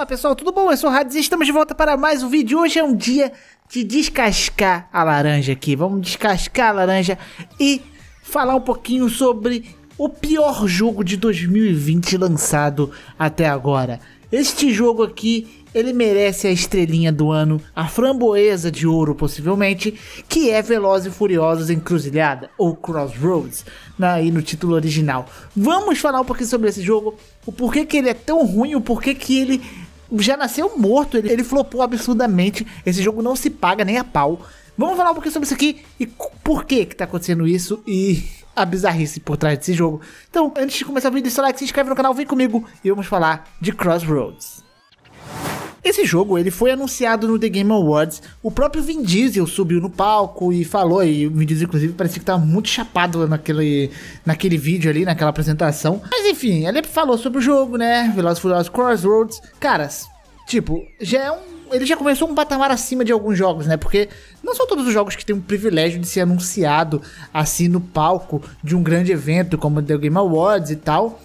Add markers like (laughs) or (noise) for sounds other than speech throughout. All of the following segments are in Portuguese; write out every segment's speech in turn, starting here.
Olá pessoal, tudo bom? Eu sou o Hades e estamos de volta para mais um vídeo. Hoje é um dia de descascar a laranja aqui. Vamos descascar a laranja e falar um pouquinho sobre o pior jogo de 2020 lançado até agora. Este jogo aqui, ele merece a estrelinha do ano, a framboesa de ouro possivelmente, que é Velozes e Furiosos Encruzilhada, ou Crossroads, né, aí no título original. Vamos falar um pouquinho sobre esse jogo, o porquê que ele é tão ruim, o porquê que ele já nasceu morto. Ele, ele flopou absurdamente. Esse jogo não se paga nem a pau. Vamos falar um pouquinho sobre isso aqui e por que que tá acontecendo isso e a bizarrice por trás desse jogo. Então, antes de começar o vídeo, deixa o like, se inscreve no canal, vem comigo e vamos falar de Crossroads. Esse jogo ele foi anunciado no The Game Awards. O próprio Vin Diesel subiu no palco e falou. E o Vin Diesel, inclusive, parecia que tava muito chapado naquele, naquele vídeo ali, naquela apresentação. Mas enfim, ele falou sobre o jogo, né? Velozes Furiosos Crossroads. Caras, tipo, já é um ele já começou um patamar acima de alguns jogos, né? Porque não são todos os jogos que têm o privilégio de ser anunciado assim no palco de um grande evento como The Game Awards e tal.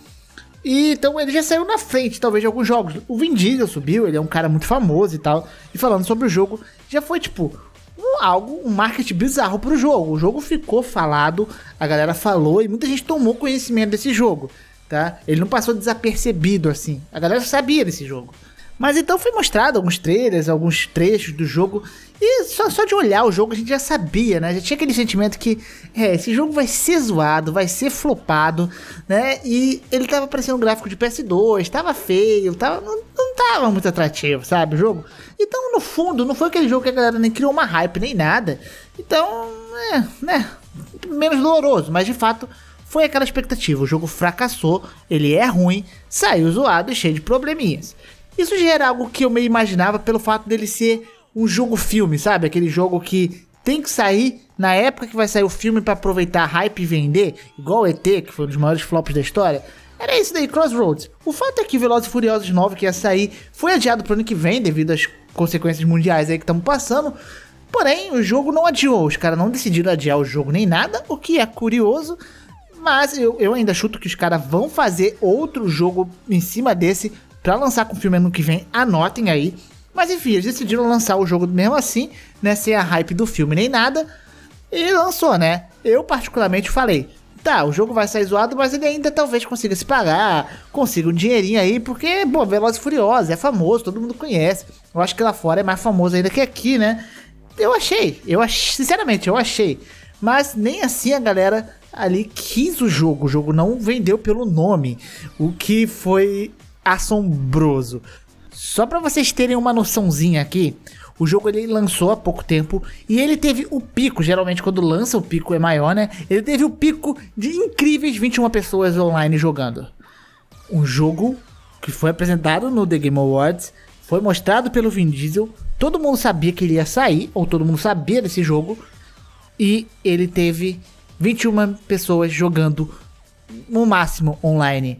E então ele já saiu na frente, talvez, de alguns jogos. O Vin Diesel subiu, ele é um cara muito famoso e tal. E falando sobre o jogo, já foi tipo um, algo, um marketing bizarro pro jogo. O jogo ficou falado, a galera falou e muita gente tomou conhecimento desse jogo, tá? Ele não passou desapercebido assim. A galera sabia desse jogo. Mas então foi mostrado alguns trailers, alguns trechos do jogo. E só, só de olhar o jogo a gente já sabia, né? Já tinha aquele sentimento que, é, esse jogo vai ser zoado, vai ser flopado, né? E ele tava parecendo um gráfico de PS2, tava feio, tava, não, não tava muito atrativo, sabe? O jogo. Então, no fundo, não foi aquele jogo que a galera nem criou uma hype, nem nada. Então, é, né? Menos doloroso, mas de fato foi aquela expectativa. O jogo fracassou, ele é ruim, saiu zoado e cheio de probleminhas. Isso já era algo que eu meio imaginava pelo fato dele ser um jogo filme, sabe? Aquele jogo que tem que sair na época que vai sair o filme para aproveitar hype e vender, igual ET, que foi um dos maiores flops da história. Era isso daí, Crossroads. O fato é que Velozes e Furiosos 9, que ia sair, foi adiado pro ano que vem devido às consequências mundiais aí que estamos passando. Porém, o jogo não adiou, os caras não decidiram adiar o jogo nem nada, o que é curioso. Mas eu, eu ainda chuto que os caras vão fazer outro jogo em cima desse para lançar com o filme ano que vem, anotem aí. Mas enfim, eles decidiram lançar o jogo mesmo assim, né? Sem a hype do filme nem nada. E lançou, né? Eu particularmente falei, tá, o jogo vai sair zoado, mas ele ainda talvez consiga se pagar, consiga um dinheirinho aí, porque, pô, Velozes e Furiosos é famoso, todo mundo conhece. Eu acho que lá fora é mais famoso ainda que aqui, né? Eu achei, eu achei, sinceramente, eu achei. Mas nem assim a galera ali quis o jogo, o jogo não vendeu pelo nome, o que foi assombroso. Só para vocês terem uma noçãozinha aqui, o jogo ele lançou há pouco tempo e ele teve o pico, geralmente quando lança o pico é maior, né? Ele teve o pico de incríveis 21 pessoas online jogando. Um jogo que foi apresentado no The Game Awards, foi mostrado pelo Vin Diesel, todo mundo sabia que ele ia sair, ou todo mundo sabia desse jogo, e ele teve 21 pessoas jogando no máximo online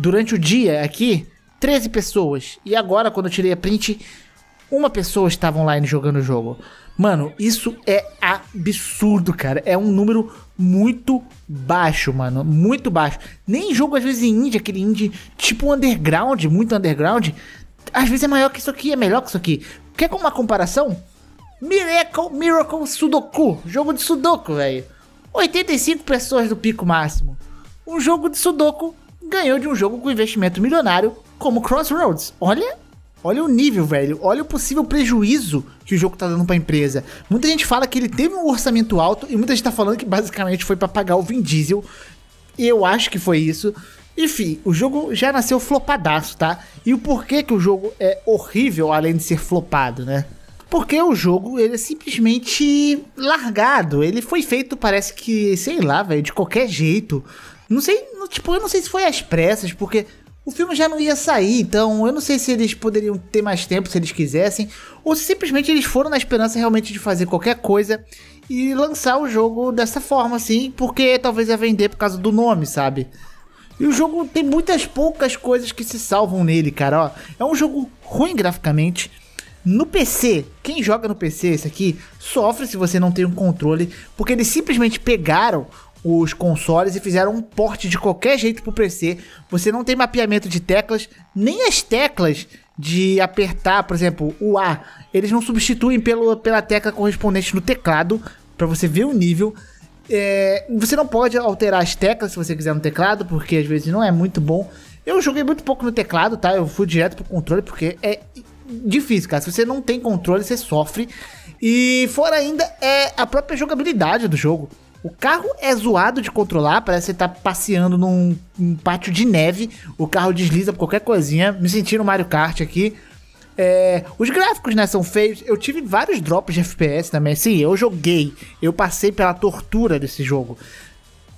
durante o dia aqui, 13 pessoas. E agora, quando eu tirei a print, uma pessoa estava online jogando o jogo. Mano, isso é absurdo, cara. É um número muito baixo, mano. Muito baixo. Nem jogo, às vezes, em indie, aquele indie tipo underground, muito underground. Às vezes é maior que isso aqui, é melhor que isso aqui. Quer uma comparação? Miracle, Miracle Sudoku. Jogo de Sudoku, velho. 85 pessoas do pico máximo. Um jogo de Sudoku ganhou de um jogo com investimento milionário como Crossroads. Olha, olha o nível, velho. Olha o possível prejuízo que o jogo tá dando pra empresa. Muita gente fala que ele teve um orçamento alto e muita gente tá falando que basicamente foi para pagar o Vin Diesel. Eu acho que foi isso. Enfim, o jogo já nasceu flopadaço, tá? E o porquê que o jogo é horrível além de ser flopado, né? Porque o jogo, ele é simplesmente largado. Ele foi feito, parece que, sei lá, velho, de qualquer jeito. Não sei, tipo, eu não sei se foi às pressas, porque o filme já não ia sair, então eu não sei se eles poderiam ter mais tempo se eles quisessem, ou se simplesmente eles foram na esperança realmente de fazer qualquer coisa e lançar o jogo dessa forma, assim, porque talvez ia vender por causa do nome, sabe? E o jogo tem muitas poucas coisas que se salvam nele, cara. Ó, é um jogo ruim graficamente. No PC, quem joga no PC esse aqui sofre se você não tem um controle, porque eles simplesmente pegaram os consoles e fizeram um porte de qualquer jeito pro PC. Você não tem mapeamento de teclas, nem as teclas de apertar, por exemplo, o A, eles não substituem pelo, pela tecla correspondente no teclado para você ver o nível. É, você não pode alterar as teclas se você quiser no teclado, porque às vezes não é muito bom. Eu joguei muito pouco no teclado, tá? Eu fui direto pro controle porque é difícil, cara. Se você não tem controle, você sofre. E fora ainda é a própria jogabilidade do jogo. O carro é zoado de controlar, parece que você tá passeando num, pátio de neve. O carro desliza por qualquer coisinha. Me senti no Mario Kart aqui. É, os gráficos, né, são feios. Eu tive vários drops de FPS também. Sim, eu joguei. Eu passei pela tortura desse jogo.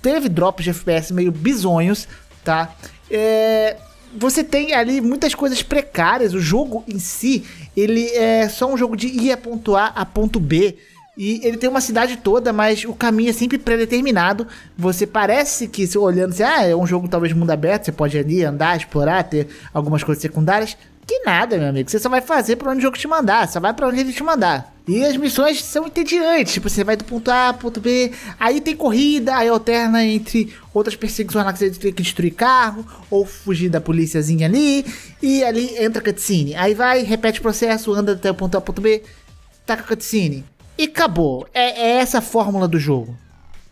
Teve drops de FPS meio bizonhos, tá? É, você tem ali muitas coisas precárias. O jogo em si, ele é só um jogo de ir a ponto A a ponto B e ele tem uma cidade toda, mas o caminho é sempre pré-determinado. Você parece que, se olhando, você, ah, é um jogo talvez mundo aberto, você pode ali andar, explorar, ter algumas coisas secundárias. Que nada, meu amigo. Você só vai fazer pra onde o jogo te mandar. Só vai pra onde ele te mandar. E as missões são entediantes. Tipo, você vai do ponto A, ponto B. Aí tem corrida, aí alterna entre outras perseguições lá que você tem que destruir carro. Ou fugir da policiazinha ali. E ali entra cutscene. Aí vai, repete o processo, anda até o ponto A, ponto B. Taca cutscene. E acabou. É, é essa a fórmula do jogo.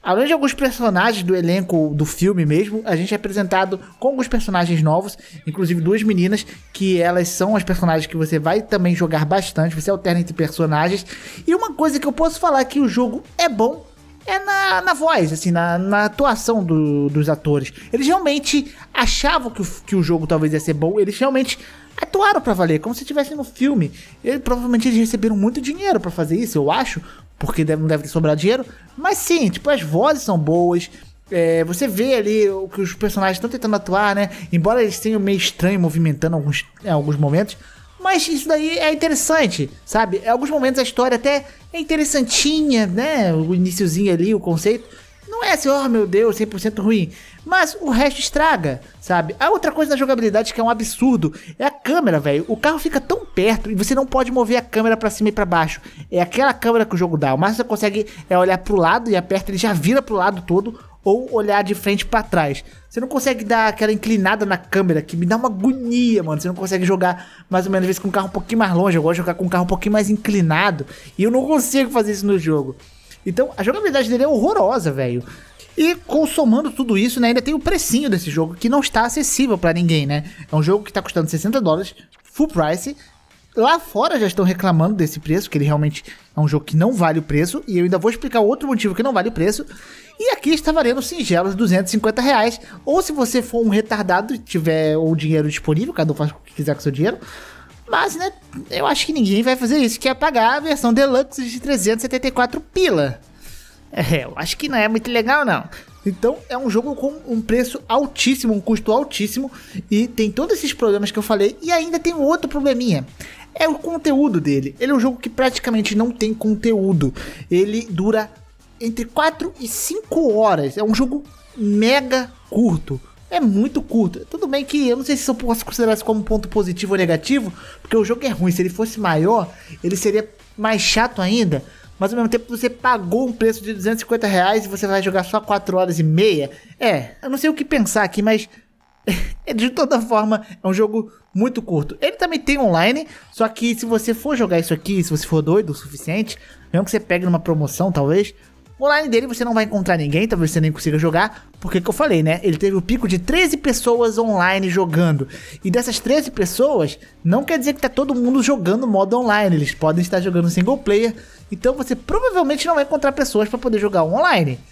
Além de alguns personagens do elenco do filme mesmo, a gente é apresentado com alguns personagens novos, inclusive duas meninas, que elas são as personagens que você vai também jogar bastante, você alterna entre personagens. E uma coisa que eu posso falar que o jogo é bom é na, na voz, assim, na, na atuação do, dos atores. Eles realmente achavam que que o jogo talvez ia ser bom, eles realmente atuaram para valer, como se estivesse no filme. E, provavelmente eles receberam muito dinheiro para fazer isso, eu acho, porque deve, não deve ter sobrado dinheiro. Mas sim, tipo, as vozes são boas. É, você vê ali o que os personagens estão tentando atuar, né? Embora eles tenham meio estranho movimentando alguns, em alguns momentos. Mas isso daí é interessante, sabe? Em alguns momentos a história até é interessantinha, né? O iníciozinho ali, o conceito. Não é assim, oh meu Deus, 100% ruim. Mas o resto estraga, sabe? A outra coisa da jogabilidade que é um absurdo é a câmera, velho. O carro fica tão perto e você não pode mover a câmera para cima e para baixo. É aquela câmera que o jogo dá. O máximo que você consegue é olhar pro lado e aperta, ele já vira pro lado todo ou olhar de frente para trás. Você não consegue dar aquela inclinada na câmera que me dá uma agonia, mano. Você não consegue jogar mais ou menos vezes com o carro um pouquinho mais longe. Eu gosto de jogar com o carro um pouquinho mais inclinado e eu não consigo fazer isso no jogo. Então, a jogabilidade dele é horrorosa, velho. E consumando tudo isso, né, ainda tem o precinho desse jogo que não está acessível para ninguém, né? É um jogo que está custando 60 dólares, full price. Lá fora já estão reclamando desse preço, que ele realmente é um jogo que não vale o preço, e eu ainda vou explicar outro motivo que não vale o preço. E aqui está valendo singelos 250 reais, ou se você for um retardado e tiver o dinheiro disponível, cada um faz o que quiser com seu dinheiro, mas, né, eu acho que ninguém vai fazer isso, que é pagar a versão deluxe de 374 pila. É, eu acho que não é muito legal, não. Então é um jogo com um preço altíssimo, um custo altíssimo e tem todos esses problemas que eu falei e ainda tem um outro probleminha. É o conteúdo dele. Ele é um jogo que praticamente não tem conteúdo. Ele dura entre 4 e 5 horas. É um jogo mega curto. É muito curto. Tudo bem que eu não sei se eu posso considerar isso como ponto positivo ou negativo, porque o jogo é ruim. Se ele fosse maior, ele seria mais chato ainda mas ao mesmo tempo você pagou um preço de 250 reais e você vai jogar só 4 horas e meia. É, eu não sei o que pensar aqui, mas (laughs) de toda forma é um jogo muito curto. Ele também tem online, só que se você for jogar isso aqui, se você for doido o suficiente, mesmo que você pegue numa promoção talvez, Online dele você não vai encontrar ninguém, talvez você nem consiga jogar, porque é que eu falei, né? Ele teve o um pico de 13 pessoas online jogando. E dessas 13 pessoas, não quer dizer que tá todo mundo jogando modo online, eles podem estar jogando single player, então você provavelmente não vai encontrar pessoas para poder jogar online. (laughs)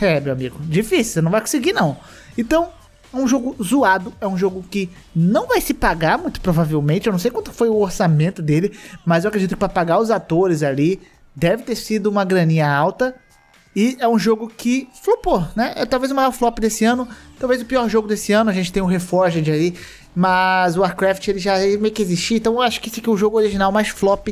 É, meu amigo, difícil, você não vai conseguir não. Então, é um jogo zoado, é um jogo que não vai se pagar, muito provavelmente. Eu não sei quanto foi o orçamento dele, mas eu acredito que para pagar os atores ali deve ter sido uma graninha alta. E é um jogo que flopou, né? É talvez o maior flop desse ano, talvez o pior jogo desse ano. A gente tem o um Reforged aí, mas o Warcraft ele já é meio que existia, então eu acho que esse aqui é o jogo original mais flop.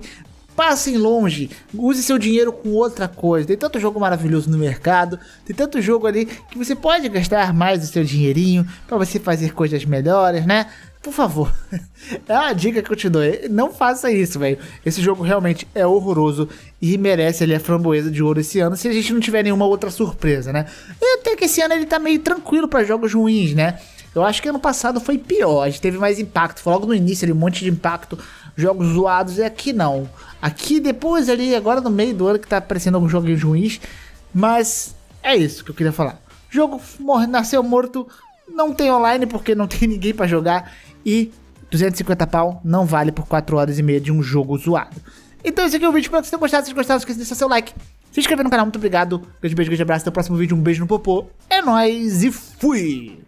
Passem longe, use seu dinheiro com outra coisa. Tem tanto jogo maravilhoso no mercado, tem tanto jogo ali que você pode gastar mais do seu dinheirinho para você fazer coisas melhores, né? por favor. (laughs) É uma dica que eu te dou. Não faça isso, velho. Esse jogo realmente é horroroso e merece ali a é framboesa de ouro esse ano, se a gente não tiver nenhuma outra surpresa, né? E até que esse ano ele tá meio tranquilo para jogos ruins, né? Eu acho que ano passado foi pior, a gente teve mais impacto. Foi logo no início ali um monte de impacto, jogos zoados, e aqui não. Aqui depois ali, agora no meio do ano que tá aparecendo alguns joguinhos ruins, mas é isso que eu queria falar. O jogo nasceu morto, não tem online porque não tem (laughs) ninguém para jogar e 250 pau não vale por 4 horas e meia de um jogo zoado. Então esse aqui é o vídeo, espero que vocês tenham gostado, se gostaram, não esqueça de deixar seu like, se inscrever no canal, muito obrigado, grande beijo, grande abraço, até o próximo vídeo, um beijo no popô, é nóis e fui!